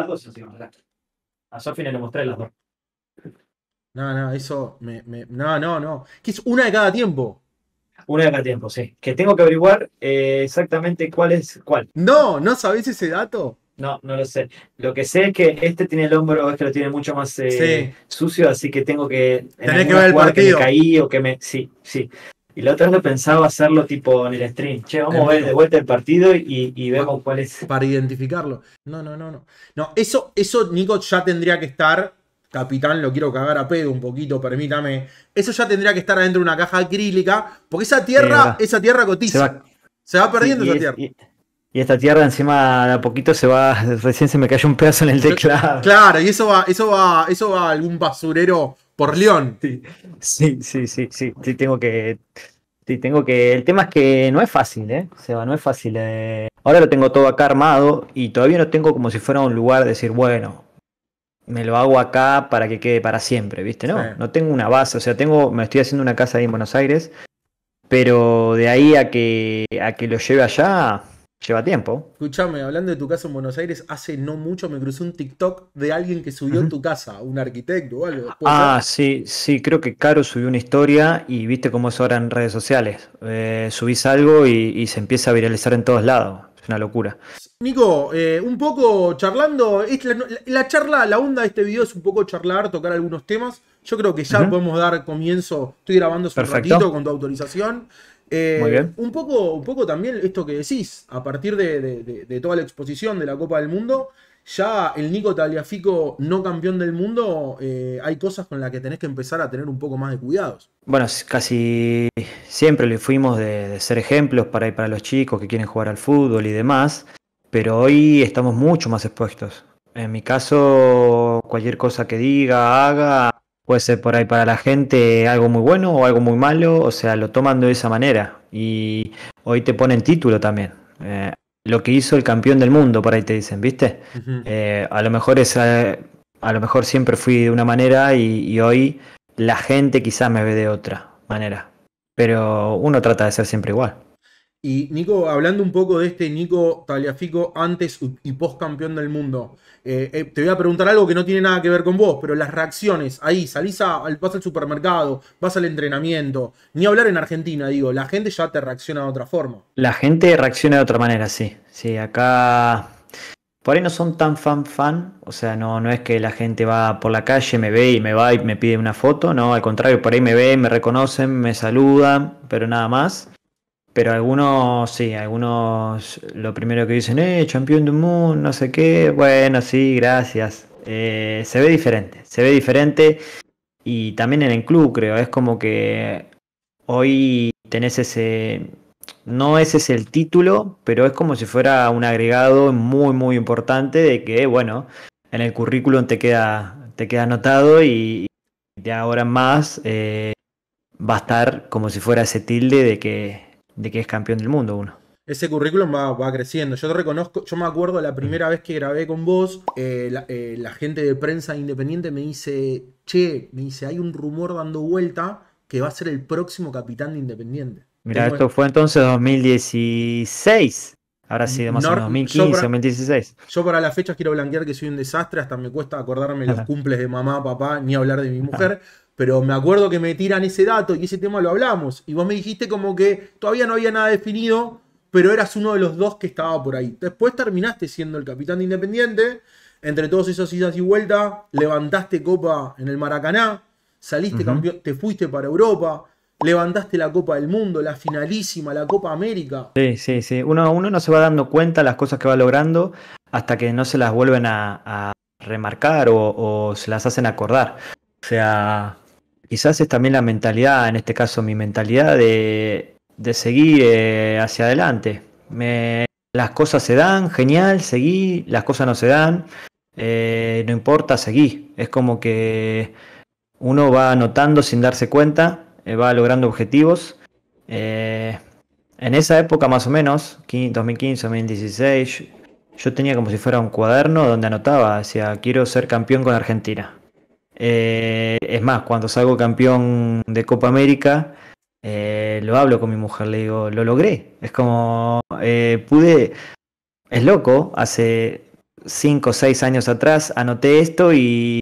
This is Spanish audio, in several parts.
las dos encima, acá. A Sofine le mostré las dos. No, no, eso me, No, no, no. Que es una de cada tiempo. Una de cada tiempo, sí. Que tengo que averiguar eh, exactamente cuál es cuál. No, ¿no sabéis ese dato? No, no lo sé. Lo que sé es que este tiene el hombro, o que este lo tiene mucho más eh, sucio, así que tengo que. tener que ver el partido. Que caí o que me. Sí, sí. Y la otra vez pensaba hacerlo tipo en el stream. Che, vamos a ver de vuelta el partido y, vemos cuál es. Para identificarlo. No, no, no, no. No, eso, eso, Nico, ya tendría que estar. Capitán, lo quiero cagar a pedo un poquito, permítame. Eso ya tendría que estar adentro de una caja acrílica. Porque esa tierra, esa tierra cotiza. Se va, perdiendo esa tierra. Y, esta tierra encima de a poquito se va, recién se me cayó un pedazo en el teclado. Claro, y eso va, eso va, eso va a algún basurero por León. Sí, sí, sí, sí, sí, tengo que... Sí, tengo que. El tema es que no es fácil, ¿eh? O sea, no es fácil. Eh. Ahora lo tengo todo acá armado y todavía no tengo como si fuera un lugar de decir, bueno, me lo hago acá para que quede para siempre, ¿viste? No, no tengo una base. O sea, tengo, me estoy haciendo una casa ahí en Buenos Aires, pero de ahí a que, a que lo lleve allá, Lleva tiempo. Escúchame, hablando de tu casa en Buenos Aires, hace no mucho me crucé un TikTok de alguien que subió tu casa, un arquitecto o algo. Ah, sí, sí, creo que Caro subió una historia y viste cómo es ahora en redes sociales. Eh, subís algo y, se empieza a viralizar en todos lados. Es una locura. Nico, eh, un poco charlando, la, charla, la onda de este video es un poco charlar, tocar algunos temas. Yo creo que ya podemos dar comienzo. Estoy grabando su un ratito con tu autorización. Eh, un poco, un poco también esto que decís, a partir de, toda la exposición de la Copa del Mundo, ya el Nico Taliafico no campeón del mundo, eh, hay cosas con las que tenés que empezar a tener un poco más de cuidados. Bueno, casi siempre le fuimos de, ser ejemplos para, para los chicos que quieren jugar al fútbol y demás, pero hoy estamos mucho más expuestos. En mi caso, cualquier cosa que diga, haga, puede ser por ahí para la gente algo muy bueno o algo muy malo, o sea, lo toman de esa manera. Y hoy te ponen título también. Eh, lo que hizo el campeón del mundo, por ahí te dicen, ¿viste? Eh, a lo mejor es, eh, a, lo mejor siempre fui de una manera y, y, hoy la gente quizás me ve de otra manera. Pero uno trata de ser siempre igual. Y Nico, hablando un poco de este Nico Taliafico, antes y post campeón del mundo, eh, eh, te voy a preguntar algo que no tiene nada que ver con vos, pero las reacciones, ahí, salís vas al supermercado, vas al entrenamiento, ni hablar en Argentina, digo, la gente ya te reacciona de otra forma. La gente reacciona de otra manera, sí. Sí, acá por ahí no son tan fan fan, o sea, no, no es que la gente va por la calle, me ve y me va y me pide una foto, no, al contrario, por ahí me ven, me reconocen, me saludan, pero nada más. Pero algunos, sí, algunos lo primero que dicen, eh, campeón del mundo, no sé qué, bueno, sí, gracias. Eh, se ve diferente, se ve diferente. Y también en el club, creo, es como que hoy tenés ese, no ese es el título, pero es como si fuera un agregado muy, muy importante de que, bueno, en el currículum te queda, te queda anotado y, de ahora en más eh, va a estar como si fuera ese tilde de que de que es campeón del mundo uno. Ese currículum va, creciendo. Yo te reconozco, yo me acuerdo la primera vez que grabé con vos, eh, eh, la, gente de prensa independiente me dice, che, me dice, hay un rumor dando vuelta que va a ser el próximo capitán de Independiente. Mira, esto fue entonces 2016. Ahora sí, más o 2015, 2016. Yo para las fechas quiero blanquear que soy un desastre, hasta me cuesta acordarme los cumples de mamá, papá, ni hablar de mi mujer pero me acuerdo que me tiran ese dato y ese tema lo hablamos. Y vos me dijiste como que todavía no había nada definido, pero eras uno de los dos que estaba por ahí. Después terminaste siendo el capitán de Independiente. Entre todos esos idas y vueltas, levantaste copa en el Maracaná, saliste campeón, te fuiste para Europa, levantaste la Copa del Mundo, la finalísima, la Copa América. Sí, sí, sí. Uno, uno no se va dando cuenta las cosas que va logrando hasta que no se las vuelven a, remarcar o, o se las hacen acordar. O sea, quizás es también la mentalidad, en este caso mi mentalidad de, seguir eh, hacia adelante. las cosas se dan, genial, seguí, las cosas no se dan, eh, no importa, seguí. Es como que uno va anotando sin darse cuenta, eh, va logrando objetivos. en esa época más o menos, 2015, 2016, yo tenía como si fuera un cuaderno donde anotaba, decía, quiero ser campeón con Argentina eh, es más, cuando salgo campeón de Copa América, eh, lo hablo con mi mujer, le digo, lo logré. Es como, eh, pude, es loco, hace 5 o 6 años atrás anoté esto y,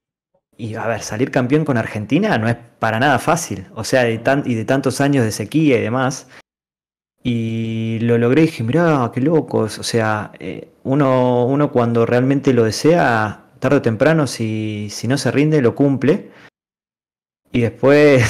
a ver, salir campeón con Argentina no es para nada fácil. O sea, de y de tantos años de sequía y demás. Y lo logré y dije, mirá, qué locos. O sea, uno, uno cuando realmente lo desea, tarde o temprano, si, si no se rinde, lo cumple. Y después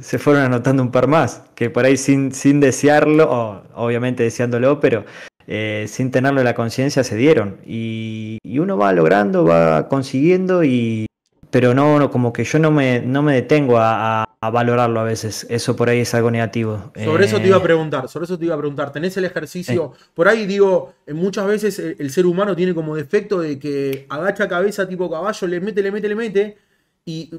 se fueron anotando un par más, que por ahí sin, sin desearlo, o obviamente deseándolo, pero eh, sin tenerlo en la conciencia, se dieron. y, uno va logrando, va consiguiendo y, pero no, no, como que yo no me, no me detengo a, valorarlo a veces. Eso por ahí es algo negativo. Sobre eso te iba a eh, preguntar, sobre eso te iba a preguntar. ¿Tenés el ejercicio? Eh. Por ahí digo, eh, muchas veces el, ser humano tiene como defecto de que agacha cabeza tipo caballo, le mete, le mete, le mete, y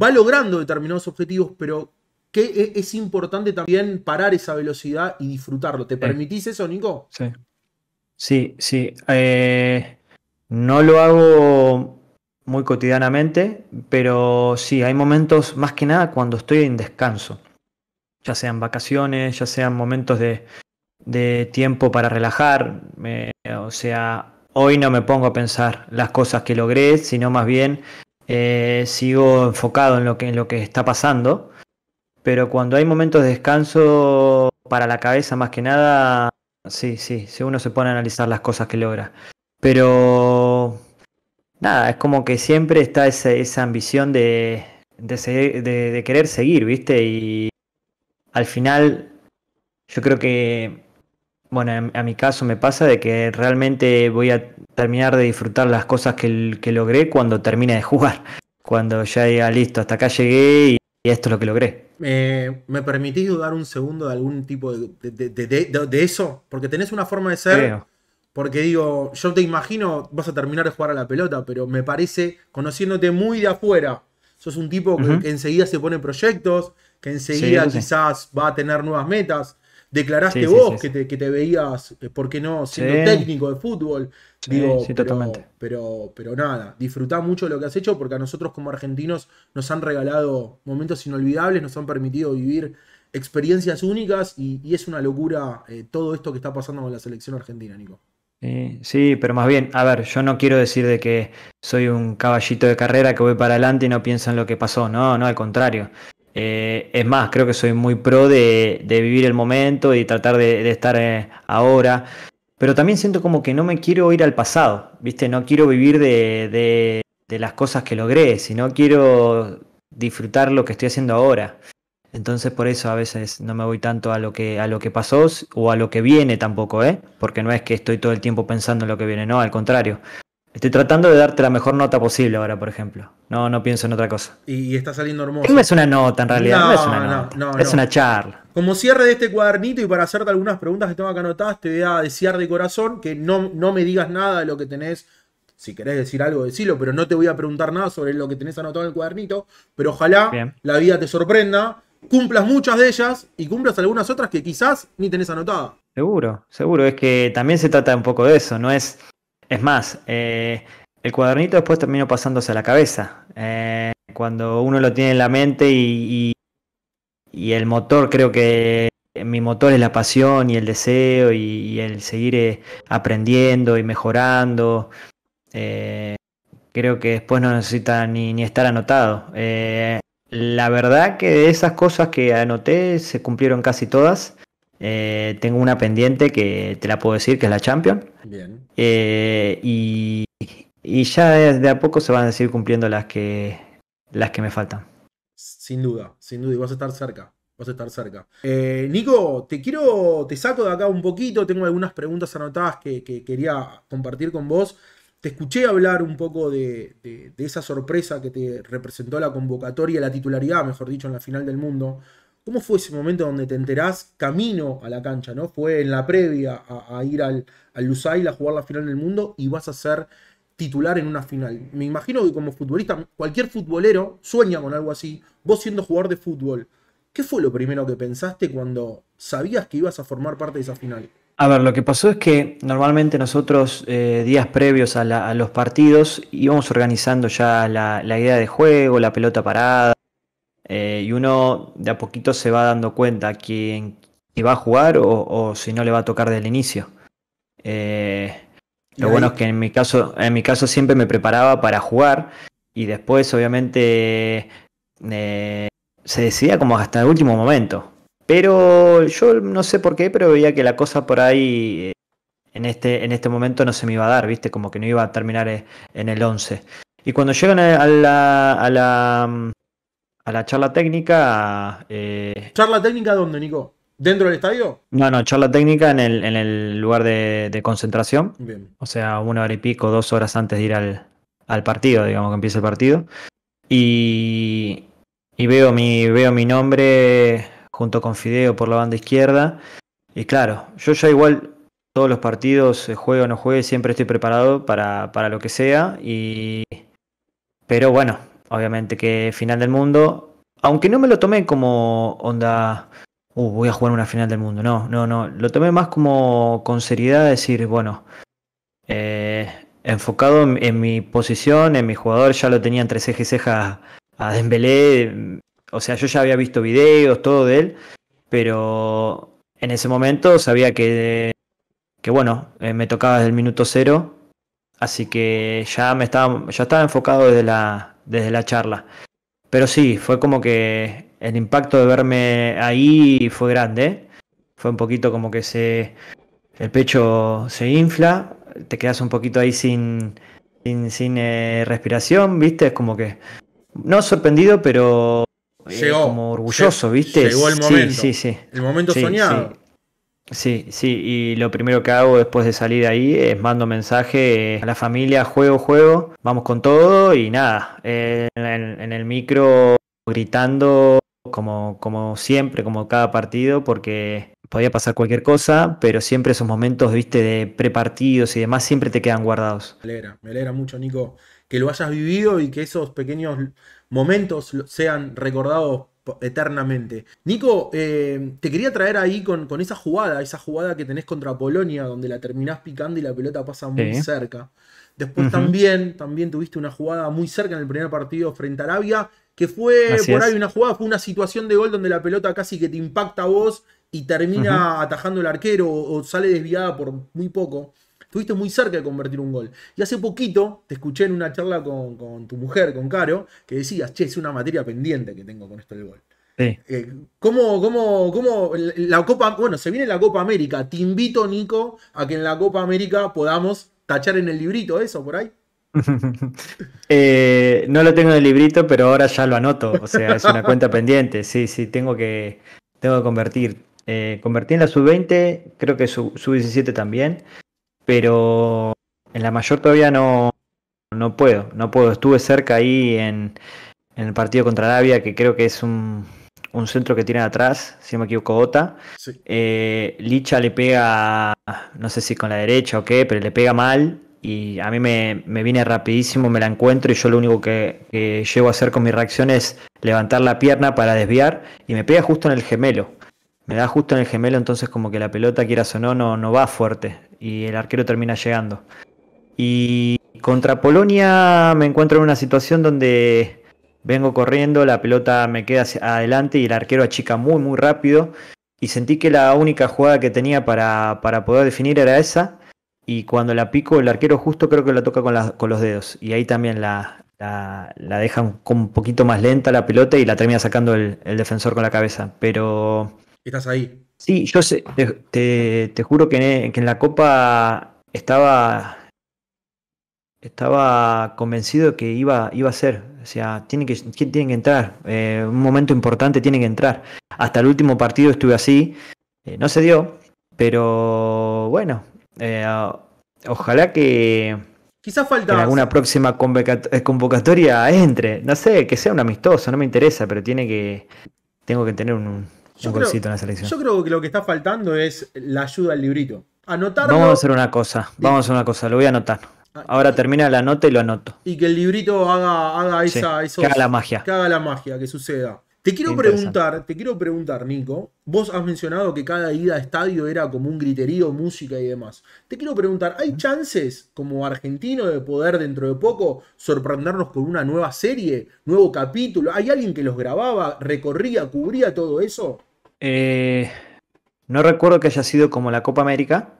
va logrando determinados objetivos, pero que e, es, importante también parar esa velocidad y disfrutarlo. ¿Te permitís eso, Nico? Sí. Sí, sí. no lo hago muy cotidianamente, pero sí, hay momentos más que nada cuando estoy en descanso, ya sean vacaciones, ya sean momentos de, tiempo para relajar, o sea, hoy no me pongo a pensar las cosas que logré, sino más bien eh, sigo enfocado en lo, que, en lo que está pasando, pero cuando hay momentos de descanso para la cabeza más que nada, sí, sí, si uno se pone a analizar las cosas que logra, pero nada, es como que siempre está esa, ambición de, querer seguir, ¿viste? Y al final, yo creo que, bueno, a, mi caso me pasa de que realmente voy a terminar de disfrutar las cosas que, logré cuando termine de jugar, cuando ya diga, listo, hasta acá llegué y, esto es lo que logré. Eh, ¿Me permitís dudar un segundo de algún tipo de, eso? Porque tenés una forma de ser... Porque digo, yo te imagino, vas a terminar de jugar a la pelota, pero me parece, conociéndote muy de afuera, sos un tipo que, enseguida se pone proyectos, que enseguida quizás va a tener nuevas metas. Declaraste vos que, te, veías, eh, ¿por qué no?, siendo técnico de fútbol. Digo, pero, totalmente. Pero, nada, disfrutá mucho lo que has hecho porque a nosotros como argentinos nos han regalado momentos inolvidables, nos han permitido vivir experiencias únicas y, es una locura eh, todo esto que está pasando con la selección argentina, Nico. Eh, sí, pero más bien, a ver, yo no quiero decir de que soy un caballito de carrera que voy para adelante y no pienso en lo que pasó, no, no, al contrario. Eh, es más, creo que soy muy pro de, vivir el momento y tratar de, estar eh, ahora. Pero también siento como que no me quiero ir al pasado, ¿viste? No quiero vivir de, de las cosas que logré, sino quiero disfrutar lo que estoy haciendo ahora. Entonces por eso a veces no me voy tanto a lo que a lo que pasó o a lo que viene tampoco, ¿eh? Porque no es que estoy todo el tiempo pensando en lo que viene, no, al contrario. Estoy tratando de darte la mejor nota posible ahora, por ejemplo. No, no pienso en otra cosa. Y, está saliendo hermoso. No es una nota en realidad, no, es una nota. es una charla. Como cierre de este cuadernito y para hacerte algunas preguntas que tengo acá anotadas, te voy a desear de corazón que no, me digas nada de lo que tenés si querés decir algo, decilo, pero no te voy a preguntar nada sobre lo que tenés anotado en el cuadernito. Pero ojalá la vida te sorprenda cumplas muchas de ellas y cumplas algunas otras que quizás ni tenés anotado. Seguro, seguro. Es que también se trata un poco de eso, no es. Es más, eh, el cuadernito después terminó pasándose a la cabeza. Eh, cuando uno lo tiene en la mente y, el motor, creo que mi motor es la pasión y el deseo y, el seguir eh, aprendiendo y mejorando. creo que después no necesita ni, ni estar anotado. La verdad que de esas cosas que anoté se cumplieron casi todas. Eh, tengo una pendiente que te la puedo decir, que es la Champion. Bien. Eh, y, ya de, a poco se van a seguir cumpliendo las que, las que me faltan. Sin duda, sin duda, y vas a estar cerca. Vas a estar cerca. Eh, Nico, te quiero, te saco de acá un poquito. Tengo algunas preguntas anotadas que quería compartir con vos. Te escuché hablar un poco de, esa sorpresa que te representó la convocatoria, la titularidad, mejor dicho, en la final del mundo. ¿Cómo fue ese momento donde te enterás camino a la cancha? ¿no? Fue en la previa a, ir al, al Lusail a jugar la final del mundo y vas a ser titular en una final. Me imagino que como futbolista, cualquier futbolero sueña con algo así. Vos siendo jugador de fútbol, ¿qué fue lo primero que pensaste cuando sabías que ibas a formar parte de esa final? A ver, lo que pasó es que normalmente nosotros eh, días previos a, los partidos íbamos organizando ya la, idea de juego, la pelota parada, eh, y uno de a poquito se va dando cuenta quién va a jugar o, si no le va a tocar desde el inicio. Eh, lo bueno es que en mi caso, en mi caso siempre me preparaba para jugar y después obviamente se decidía como hasta el último momento. Pero yo no sé por qué, pero veía que la cosa por ahí eh, en este, en este momento no se me iba a dar, ¿viste? Como que no iba a terminar eh, en el 11. Y cuando llegan eh, a la, a la, mm, charla técnica... ¿Charla técnica dónde, Nico? ¿Dentro del estadio? No, no, charla técnica en el, lugar de, concentración. Bien. O sea, una hora y pico, dos horas antes de ir al, al partido, digamos que empiece el partido. Y, y veo, mi, veo mi nombre junto con Fideo por la banda izquierda. Y claro, yo ya igual todos los partidos, eh, juego o no juegue, siempre estoy preparado para, lo que sea. Y... Pero bueno, obviamente que final del mundo, aunque no me lo tomé como onda, uh, voy a jugar una final del mundo, no, no, no, lo tomé más como con seriedad, decir, bueno, eh, enfocado en, mi posición, en mi jugador, ya lo tenía entre ceja y ceja a Dembélé, o sea, yo ya había visto videos, todo de él, pero en ese momento sabía que, que bueno, eh, me tocaba desde el minuto cero, así que ya me estaba, ya estaba enfocado desde la, desde la charla. Pero sí, fue como que el impacto de verme ahí fue grande. Fue un poquito como que se. El pecho se infla, te quedas un poquito ahí sin, sin, eh, respiración, ¿viste? Es como que. No sorprendido, pero eh, llegó, como orgulloso, ¿viste? Llegó el momento. Sí, sí, sí. El momento soñado. Sí. sí. y lo primero que hago después de salir de ahí es mando mensaje eh, a la familia, juego, juego, vamos con todo y nada, eh, en, el micro gritando como, como siempre, como cada partido, porque podía pasar cualquier cosa, pero siempre esos momentos, viste, de prepartidos y demás, siempre te quedan guardados. Me alegra, me alegra mucho, Nico que lo hayas vivido y que esos pequeños momentos sean recordados eternamente. Nico, eh, te quería traer ahí con, con, esa jugada, esa jugada que tenés contra Polonia, donde la terminás picando y la pelota pasa muy cerca. Después también, también tuviste una jugada muy cerca en el primer partido frente a Arabia, que fue por ahí una jugada, fue una situación de gol donde la pelota casi que te impacta a vos y termina atajando el arquero o sale desviada por muy poco. Estuviste muy cerca de convertir un gol. Y hace poquito te escuché en una charla con, tu mujer, con Caro, que decías, che, es una materia pendiente que tengo con esto del gol. Sí. Eh, ¿Cómo, cómo, cómo la Copa, bueno, se viene la Copa América. Te invito, Nico, a que en la Copa América podamos tachar en el librito eso por ahí. Eh, no lo tengo en el librito, pero ahora ya lo anoto. O sea, es una cuenta pendiente. Sí, sí, tengo que, tengo que convertir. Eh, convertí en la sub-20, creo que sub-17 también pero en la mayor todavía no, puedo, no puedo. Estuve cerca ahí en, el partido contra Arabia, que creo que es un, un centro que tienen atrás, si no me equivoco, Ota. Eh, Licha le pega, no sé si con la derecha o qué, pero le pega mal. Y a mí me, viene rapidísimo, me la encuentro y yo lo único que, que, llego a hacer con mi reacción es levantar la pierna para desviar y me pega justo en el gemelo me da justo en el gemelo, entonces como que la pelota, quiera o no, no, no va fuerte y el arquero termina llegando. Y contra Polonia me encuentro en una situación donde vengo corriendo, la pelota me queda adelante y el arquero achica muy, muy rápido. Y sentí que la única jugada que tenía para, poder definir era esa. Y cuando la pico, el arquero justo creo que la toca con, con los dedos. Y ahí también la, la, la dejan un, poquito más lenta la pelota y la termina sacando el defensor con la cabeza. Pero estás ahí. Sí, yo sé, te, juro que en, la Copa estaba, estaba convencido que iba, iba a ser. O sea, tiene que, que entrar. Eh, un momento importante tiene que entrar. Hasta el último partido estuve así. Eh, no se dio, pero bueno. Eh, ojalá que, Quizás falta. En alguna próxima convocatoria entre. No sé, que sea un amistoso, no me interesa, pero tiene que. Tengo que tener un, yo creo, que lo que está faltando es la ayuda al librito. Anotarlo. Vamos a hacer una cosa, vamos a hacer una cosa, lo voy a anotar. Ah, Ahora termina la nota y lo anoto. Y que el librito haga, haga esa, la magia. Que haga la magia, que suceda. Te quiero preguntar, te quiero preguntar, Nico. Vos has mencionado que cada ida a estadio era como un griterío, música y demás. Te quiero preguntar, ¿hay chances como argentino de poder dentro de poco sorprendernos con una nueva serie, nuevo capítulo? ¿Hay alguien que los grababa, recorría, cubría todo eso? Eh, no recuerdo que haya sido como la Copa América,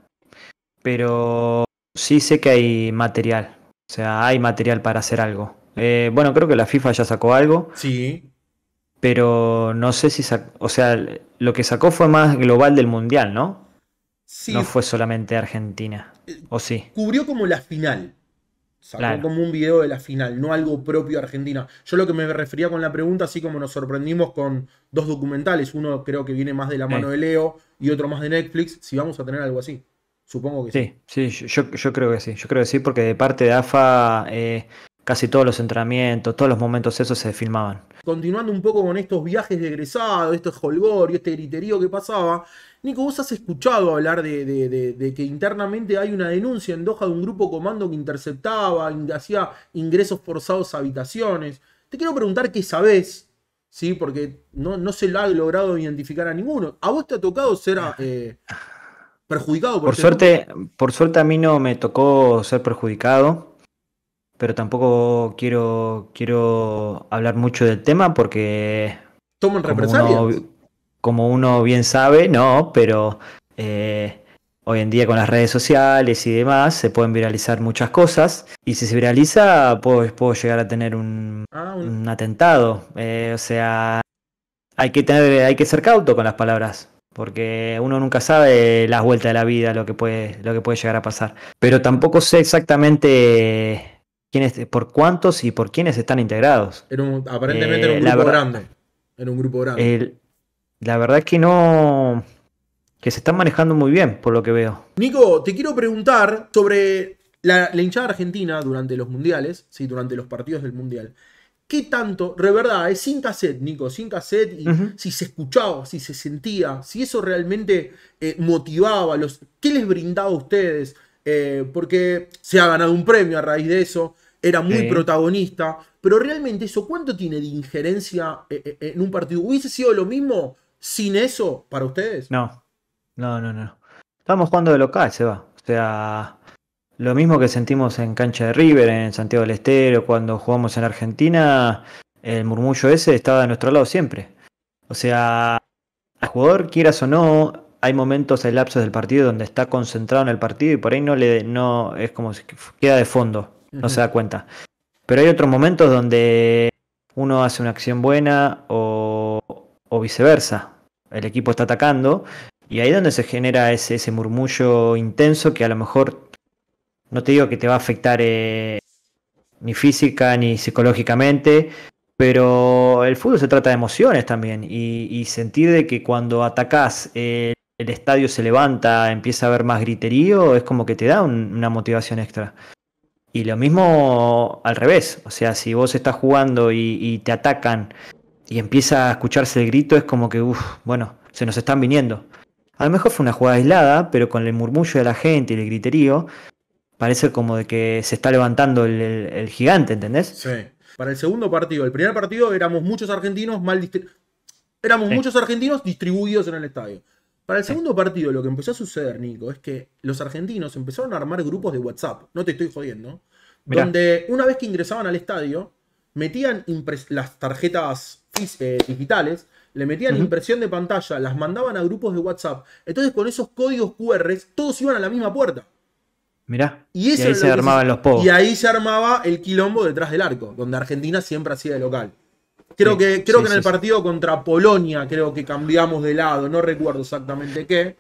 pero sí sé que hay material. O sea, hay material para hacer algo. Eh, bueno, creo que la FIFA ya sacó algo. Sí pero no sé si sacó, o sea, lo que sacó fue más global del mundial, ¿no? Sí. No fue solamente Argentina, eh, ¿o sí? Cubrió como la final. Sacó como un video de la final, no algo propio de Argentina. Yo lo que me refería con la pregunta, así como nos sorprendimos con dos documentales, uno creo que viene más de la mano de Leo y otro más de Netflix, si vamos a tener algo así. Supongo que sí. Sí, sí yo, yo, creo que sí. Yo creo que sí, porque de parte de AFA casi todos los entrenamientos, todos los momentos esos se filmaban. Continuando un poco con estos viajes de egresado, estos holgorio, este griterío que pasaba, Nico, vos has escuchado hablar de, que internamente hay una denuncia en Doha de un grupo comando que interceptaba, hacía ingresos forzados a habitaciones. Te quiero preguntar qué sabés, ¿sí? porque no, se lo ha logrado identificar a ninguno. ¿A vos te ha tocado ser ah, eh, perjudicado? Por, por este suerte, por suerte a mí no me tocó ser perjudicado pero tampoco quiero, quiero hablar mucho del tema porque... Toman el Como uno, como uno bien sabe, no, pero eh, hoy en día con las redes sociales y demás se pueden viralizar muchas cosas y si se viraliza puedo, puedo llegar a tener un, ah, atentado. Eh, o sea, hay que, tener, hay que ser cauto con las palabras porque uno nunca sabe las vueltas de la vida, lo que puede, lo que puede llegar a pasar. Pero tampoco sé exactamente por cuántos y por quiénes están integrados. Era un, aparentemente eh, un grupo grande. la verdad es que no. que se están manejando muy bien, por lo que veo. Nico, te quiero preguntar sobre la, hinchada argentina durante los mundiales, sí, durante los partidos del mundial. ¿Qué tanto, de verdad, es sin cassette, Nico, sin cassette, y si se escuchaba, si se sentía, si eso realmente eh, motivaba, los, ¿qué les brindaba a ustedes? Eh, porque se ha ganado un premio a raíz de eso, era muy protagonista, pero realmente eso, ¿cuánto tiene de injerencia eh, eh, en un partido? ¿Hubiese sido lo mismo sin eso para ustedes? No, no, no, no. Estamos jugando de local, se va. O sea, lo mismo que sentimos en cancha de River, en Santiago del Estero, cuando jugamos en Argentina, el murmullo ese estaba a nuestro lado siempre. O sea, el jugador, quieras o no, hay momentos, hay lapsos del partido donde está concentrado en el partido y por ahí no le no es como si queda de fondo, no se da cuenta. Pero hay otros momentos donde uno hace una acción buena o, viceversa. El equipo está atacando y ahí es donde se genera ese, murmullo intenso que a lo mejor no te digo que te va a afectar eh, ni física ni psicológicamente, pero el fútbol se trata de emociones también y, sentir de que cuando atacás eh, el estadio se levanta, empieza a haber más griterío, es como que te da una motivación extra. Y lo mismo al revés, o sea, si vos estás jugando y, te atacan y empieza a escucharse el grito, es como que, uff, bueno, se nos están viniendo. A lo mejor fue una jugada aislada, pero con el murmullo de la gente y el griterío, parece como de que se está levantando el, gigante, ¿entendés? Sí. Para el segundo partido, el primer partido éramos muchos argentinos mal Éramos muchos argentinos distribuidos en el estadio. Para el segundo partido, lo que empezó a suceder, Nico, es que los argentinos empezaron a armar grupos de WhatsApp. No te estoy jodiendo. Donde una vez que ingresaban al estadio, metían las tarjetas eh, digitales, le metían impresión de pantalla, las mandaban a grupos de WhatsApp. Entonces, con esos códigos QR, todos iban a la misma puerta. Mirá. Y, ahí se armaban los povos. Y ahí se armaba el quilombo detrás del arco, donde Argentina siempre hacía de local. Creo que, creo que en el partido contra Polonia creo que cambiamos de lado, no recuerdo exactamente qué.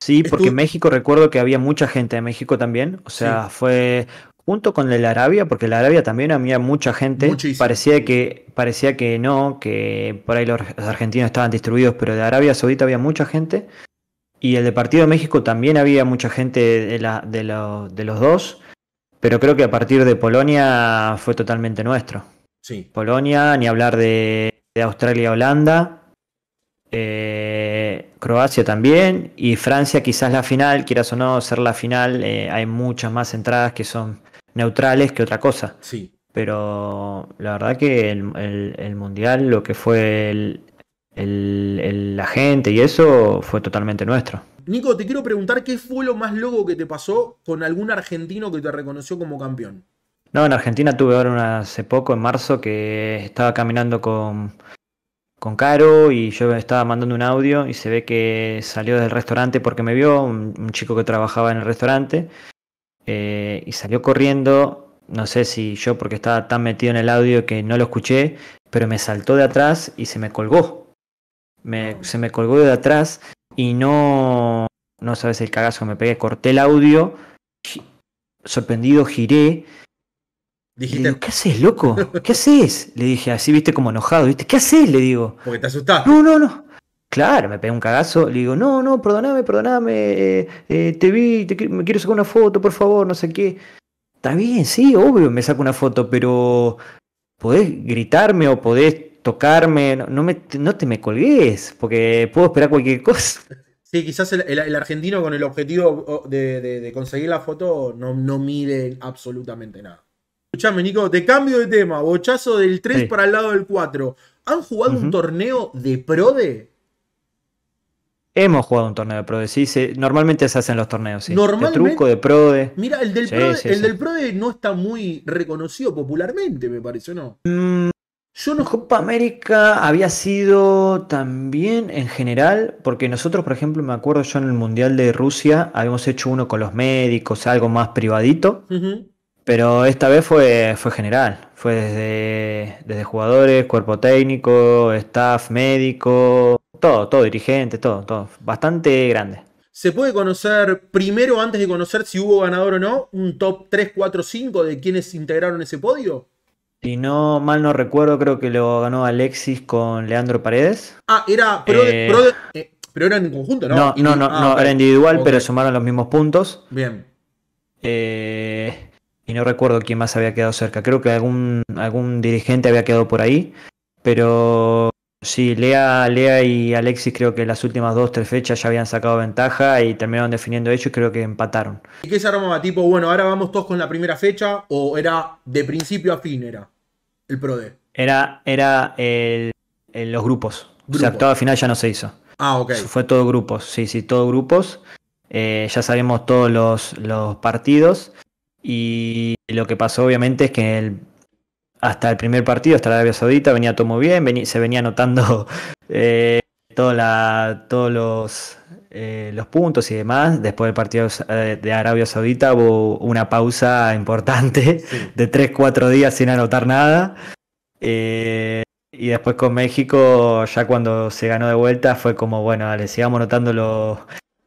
Sí, porque en México recuerdo que había mucha gente de México también, o sea, fue junto con el Arabia, porque la Arabia también había mucha gente, parecía que parecía que no, que por ahí los argentinos estaban distribuidos, pero de Arabia Saudita había mucha gente y el de Partido de México también había mucha gente de, la, de los dos, pero creo que a partir de Polonia fue totalmente nuestro. Polonia, ni hablar de, Australia, Holanda. Eh, Croacia también. Y Francia, quizás la final, quieras o no ser la final, eh, hay muchas más entradas que son neutrales que otra cosa. Sí. Pero la verdad que el, mundial, lo que fue el, la gente y eso, fue totalmente nuestro. Nico, te quiero preguntar qué fue lo más loco que te pasó con algún argentino que te reconoció como campeón. No, en Argentina tuve ahora hace poco, en marzo, que estaba caminando con, Caro y yo estaba mandando un audio y se ve que salió del restaurante porque me vio un, chico que trabajaba en el restaurante eh, y salió corriendo, no sé si yo porque estaba tan metido en el audio que no lo escuché, pero me saltó de atrás y se me colgó. se me colgó de atrás y no, no sabes el cagazo me pegué, corté el audio, sorprendido giré ¿qué haces, loco? ¿Qué haces? Le dije, así, viste, como enojado, ¿viste? ¿Qué haces? Le digo. Porque te asustaste. No, no, no. Claro, me pegué un cagazo. Le digo, no, no, perdoname, perdoname. Eh, eh, te vi, me quiero sacar una foto, por favor, no sé qué. Está bien, sí, obvio, me saco una foto, pero podés gritarme o podés tocarme. No, te me colgues, porque puedo esperar cualquier cosa. Sí, quizás el, argentino con el objetivo de, conseguir la foto no, no mide absolutamente nada. Escuchame, Nico, te cambio de tema. Bochazo del 3 para el lado del 4. ¿Han jugado un torneo de PRODE? Hemos jugado un torneo de PRODE, sí. normalmente se hacen los torneos, sí. Normalmente, truco, de PRODE. Mira, el del, PRODE, no está muy reconocido popularmente, me parece, ¿no? Mm, yo no... Copa América había sido también en general, porque nosotros, por ejemplo, me acuerdo yo en el Mundial de Rusia, habíamos hecho uno con los médicos, algo más privadito. Pero esta vez fue, fue general, fue desde, desde jugadores, cuerpo técnico, staff médico, todo, todo, dirigente, todo, todo. Bastante grande. ¿Se puede conocer primero, antes de conocer si hubo ganador o no, un top 3, 4, 5 de quienes integraron ese podio? Si no mal no recuerdo, creo que lo ganó Alexis con Leandro Paredes. Ah, era eh, eh, pero era en conjunto, ¿no? No, no, no, ah, era individual, pero sumaron los mismos puntos. Bien. Eh, y no recuerdo quién más había quedado cerca. Creo que algún, algún dirigente había quedado por ahí, pero sí, Lea, Lea y Alexis creo que las últimas dos, tres fechas ya habían sacado ventaja y terminaron definiendo ellos y creo que empataron. ¿Y qué se armaba? Tipo, bueno, ahora vamos todos con la primera fecha o era de principio a fin era el PRODE? Era, era el, los grupos. O sea, final ya no se hizo. Ah, ok. fue todo grupos, sí, sí, todo grupos. Eh, ya sabemos todos los, los partidos. Y lo que pasó obviamente es que hasta el primer partido, hasta Arabia Saudita, venía todo muy bien, se venía anotando eh, todos eh, los, puntos y demás. Después del partido eh, de Arabia Saudita hubo una pausa importante de 3-4 días sin anotar nada. y después con México, ya cuando se ganó de vuelta, fue como, bueno, dale, sigamos anotando los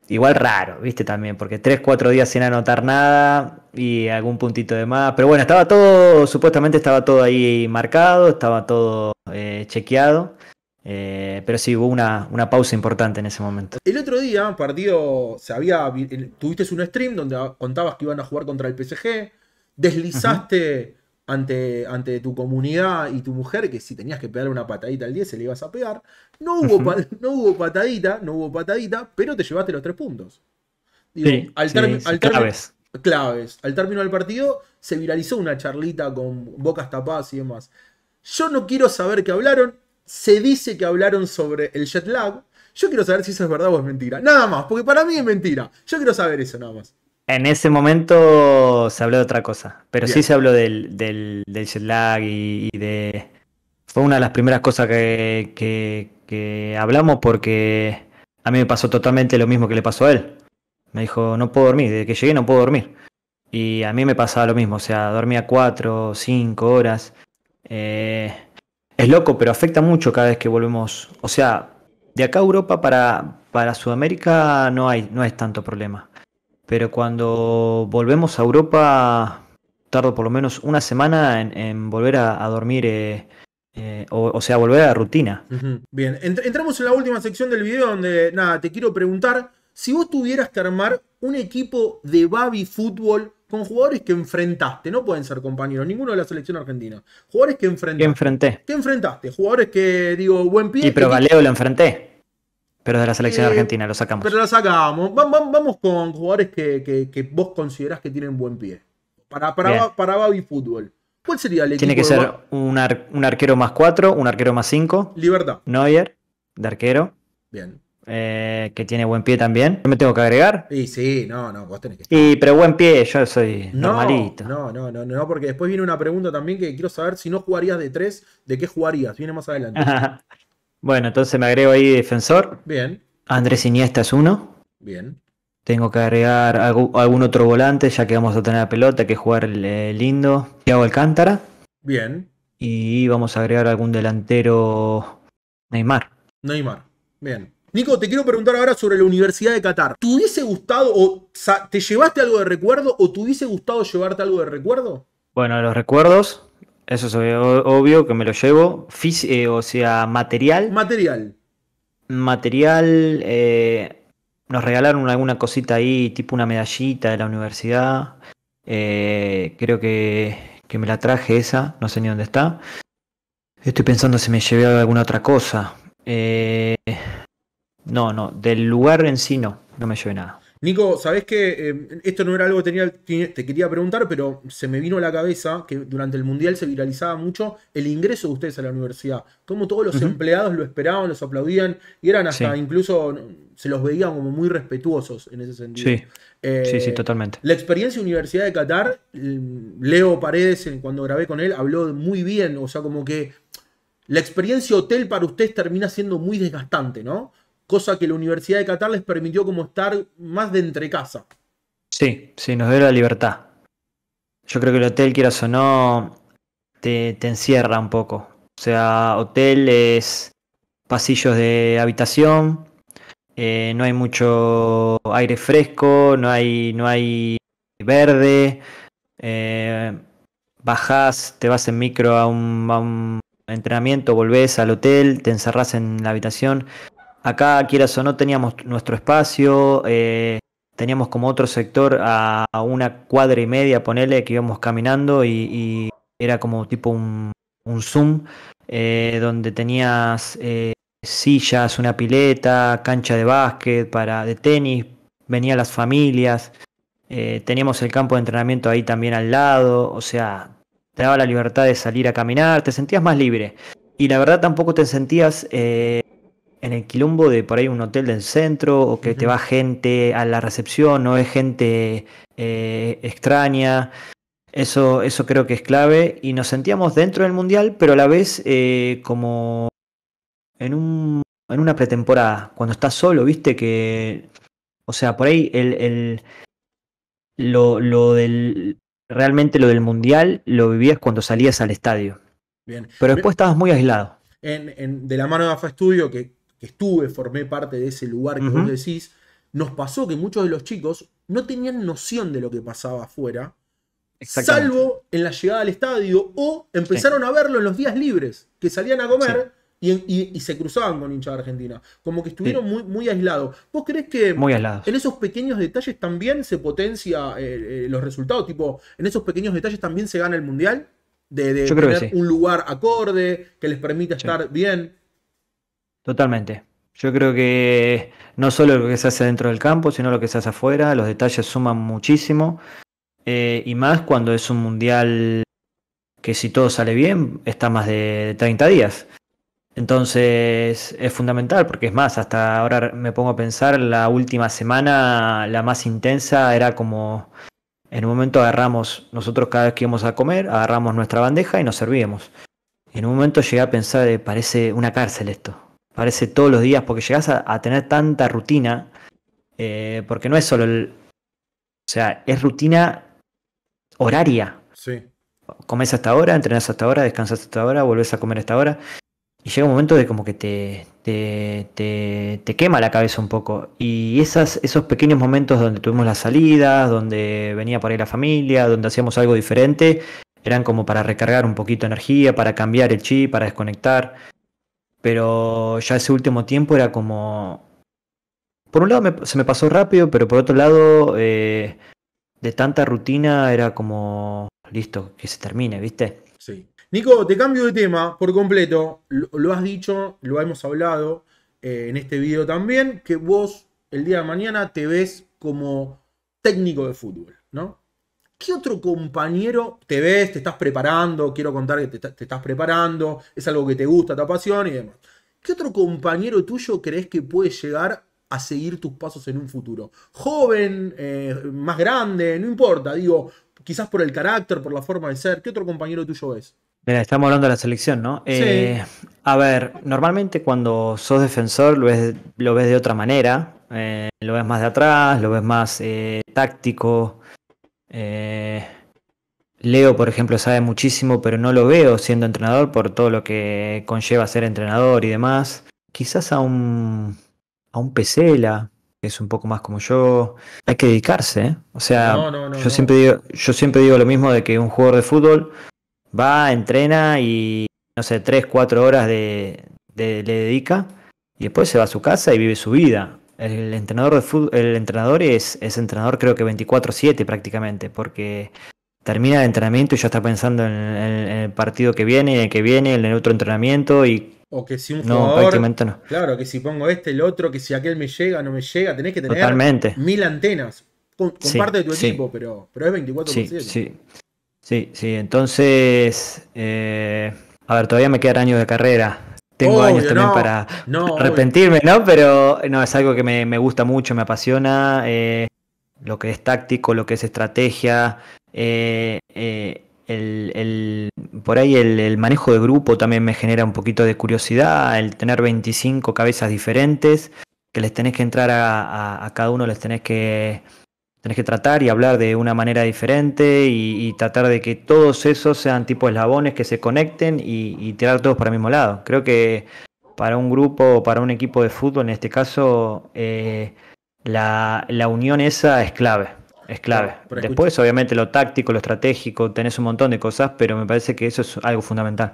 Igual raro, viste también, porque 3, 4 días sin anotar nada y algún puntito de más. Pero bueno, estaba todo, supuestamente estaba todo ahí marcado, estaba todo eh, chequeado. Eh, pero sí, hubo una, pausa importante en ese momento. El otro día, partido, se había, tuviste un stream donde contabas que iban a jugar contra el PSG, deslizaste ante, tu comunidad y tu mujer, que si tenías que pegarle una patadita al 10, se le ibas a pegar. No hubo, no hubo patadita, no hubo patadita, pero te llevaste los tres puntos. al, claves. claves. Al término del partido se viralizó una charlita con bocas tapadas y demás. Yo no quiero saber qué hablaron. Se dice que hablaron sobre el jet lag. Yo quiero saber si eso es verdad o es mentira. Nada más, porque para mí es mentira. Yo quiero saber eso nada más. En ese momento se habló de otra cosa, pero sí se habló del, del, del jet lag y, de... Fue una de las primeras cosas que, que, hablamos porque a mí me pasó totalmente lo mismo que le pasó a él. Me dijo, no puedo dormir, desde que llegué no puedo dormir. Y a mí me pasaba lo mismo, o sea, dormía cuatro, cinco horas. Eh, es loco, pero afecta mucho cada vez que volvemos. O sea, de acá a Europa para, para Sudamérica no hay, no es tanto problema pero cuando volvemos a Europa, tardo por lo menos una semana en, volver a, dormir. Eh, eh, o, sea, volver a la rutina. Bien, entramos en la última sección del video donde, nada, te quiero preguntar, si vos tuvieras que armar un equipo de babi fútbol con jugadores que enfrentaste, no pueden ser compañeros, ninguno de la selección argentina, jugadores que enfrentaste. enfrenté? ¿Qué enfrentaste? Jugadores que, digo, buen pie. Y pero Galeo lo enfrenté. Pero de la selección eh, argentina lo sacamos. Pero lo sacamos. Vamos, vamos con jugadores que, vos considerás que tienen buen pie. Para, para, para Babi Fútbol. ¿Cuál sería el equipo? Tiene que ser un, arquero más cuatro, un arquero más cinco. Libertad. Neuer, de arquero. Bien. Eh, que tiene buen pie también. ¿No me tengo que agregar? Sí, sí, no, no, vos tenés que. Y, pero buen pie, yo soy normalito. No, no, no, no, porque después viene una pregunta también que quiero saber si no jugarías de tres ¿de qué jugarías? Viene más adelante. Bueno, entonces me agrego ahí defensor. Bien. Andrés Iniesta es uno. Bien. Tengo que agregar algún otro volante, ya que vamos a tener la pelota, que jugar eh, lindo. Tiago Alcántara. Bien. Y vamos a agregar algún delantero. Neymar. Neymar. Bien. Nico, te quiero preguntar ahora sobre la Universidad de Qatar. ¿Te gustado o te llevaste algo de recuerdo o te hubiese gustado llevarte algo de recuerdo? Bueno, los recuerdos eso es obvio, que me lo llevo. Eh, o sea, material. Material. Material. Eh, nos regalaron alguna cosita ahí, tipo una medallita de la universidad. Eh, creo que, que me la traje esa, no sé ni dónde está. Estoy pensando si me llevé alguna otra cosa. no, no, del lugar en sí no, no me llevé nada. Nico, sabés que eh, esto no era algo que tenía, te quería preguntar, pero se me vino a la cabeza que durante el Mundial se viralizaba mucho el ingreso de ustedes a la universidad. Como todos los empleados lo esperaban, los aplaudían y eran hasta incluso se los veían como muy respetuosos en ese sentido. Sí. sí, sí, eh, totalmente. La experiencia de Universidad de Qatar, mm, Leo Paredes, cuando grabé con él, habló muy bien, o sea, como que la experiencia hotel para ustedes termina siendo muy desgastante, ¿no? cosa que la Universidad de Qatar les permitió como estar más de entre casa. Sí, sí, nos dio la libertad. Yo creo que el hotel, quieras o no, te, encierra un poco. O sea, hotel es pasillos de habitación, eh, no hay mucho aire fresco, no hay, no hay verde. Eh, bajás, te vas en micro a un, a un entrenamiento, volvés al hotel, te encerrás en la habitación. Acá, quieras o no, teníamos nuestro espacio, eh, teníamos como otro sector a, una cuadra y media, ponele, que íbamos caminando y, era como tipo un, Zoom, eh, donde tenías eh, sillas, una pileta, cancha de básquet, para, de tenis, venían las familias, teníamos el campo de entrenamiento ahí también al lado, o sea, te daba la libertad de salir a caminar, te sentías más libre. Y la verdad tampoco te sentías en el quilombo de por ahí un hotel del centro o que te va gente a la recepción, no es gente eh, extraña. Eso, eso creo que es clave y nos sentíamos dentro del mundial, pero a la vez eh, como en, un, una pretemporada, cuando estás solo, viste que, o sea, por ahí el, lo, del, realmente lo del mundial lo vivías cuando salías al estadio. Pero después estabas muy aislado. de la mano de AFA Studio, que que estuve, formé parte de ese lugar que vos decís, nos pasó que muchos de los chicos no tenían noción de lo que pasaba afuera, salvo en la llegada al estadio o empezaron a verlo en los días libres, que salían a comer. Y, se cruzaban con hinchas de Argentina. Como que estuvieron muy, muy aislados. ¿Vos crees que muy en esos pequeños detalles también se potencia eh, eh, los resultados? Tipo, en esos pequeños detalles también se gana el mundial. De, tener un lugar acorde que les permita estar bien. Totalmente. Yo creo que no solo lo que se hace dentro del campo, sino lo que se hace afuera, los detalles suman muchísimo. Eh, y más cuando es un mundial que si todo sale bien, está más de 30 días. Entonces es fundamental, porque es más, hasta ahora me pongo a pensar, la última semana, la más intensa, era como, en un momento agarramos, nosotros cada vez que íbamos a comer, agarramos nuestra bandeja y nos servíamos. En un momento llegué a pensar, eh, parece una cárcel esto parece todos los días, porque llegas a, tener tanta rutina, eh, porque no es solo el... O sea, es rutina horaria. Sí. Comes hasta ahora, entrenás hasta ahora, descansas hasta ahora, volvés a comer hasta ahora. Y llega un momento de como que te, te, te, quema la cabeza un poco. Y esas, esos pequeños momentos donde tuvimos las salidas, donde venía por ahí la familia, donde hacíamos algo diferente, eran como para recargar un poquito de energía, para cambiar el chip, para desconectar. Pero ya ese último tiempo era como... Por un lado se me pasó rápido, pero por otro lado, eh, de tanta rutina era como, listo, que se termine, ¿viste? Sí. Nico, te cambio de tema por completo. Lo, has dicho, lo hemos hablado eh, en este video también, que vos el día de mañana te ves como técnico de fútbol, ¿no? ¿Qué otro compañero te ves, te estás preparando? Quiero contar que te, estás preparando, es algo que te gusta, te apasiona y demás. ¿Qué otro compañero tuyo crees que puede llegar a seguir tus pasos en un futuro? Joven, eh, más grande, no importa, digo, quizás por el carácter, por la forma de ser, ¿qué otro compañero tuyo ves? Mira, estamos hablando de la selección, ¿no? Eh, a ver, normalmente cuando sos defensor lo ves, lo ves de otra manera, eh, lo ves más de atrás, lo ves más táctico, eh, Leo, por ejemplo, sabe muchísimo, pero no lo veo siendo entrenador por todo lo que conlleva ser entrenador y demás. Quizás a un, a un Pesela, que es un poco más como yo, hay que dedicarse. ¿eh? O sea, yo, Siempre digo, yo siempre digo lo mismo de que un jugador de fútbol va, entrena y, no sé, 3, 4 horas de, le dedica y después se va a su casa y vive su vida. El entrenador, el entrenador es, es entrenador creo que 24-7 prácticamente, porque termina el entrenamiento y ya está pensando en, el partido que viene, en el que viene, en el otro entrenamiento y... O que si un jugador, no, prácticamente no. Claro, que si pongo este, el otro, que si aquel me llega, no me llega, tenés que tener mil antenas. Con, parte de tu equipo, pero, pero es 24 7 sí. sí, sí, entonces... Eh, a ver, todavía me quedan años de carrera tengo años también para arrepentirme, ¿no? Pero no, es algo que me, gusta mucho, me apasiona. Eh, lo que es táctico, lo que es estrategia. Eh, eh, el, por ahí el, manejo de grupo también me genera un poquito de curiosidad. El tener 25 cabezas diferentes, que les tenés que entrar a cada uno, les tenés que tenés que tratar y hablar de una manera diferente y, tratar de que todos esos sean tipo eslabones que se conecten y, tirar todos para el mismo lado. Creo que para un grupo, o para un equipo de fútbol, en este caso, eh, la, unión esa es clave. Es clave. Después, obviamente, lo táctico, lo estratégico, tenés un montón de cosas, pero me parece que eso es algo fundamental.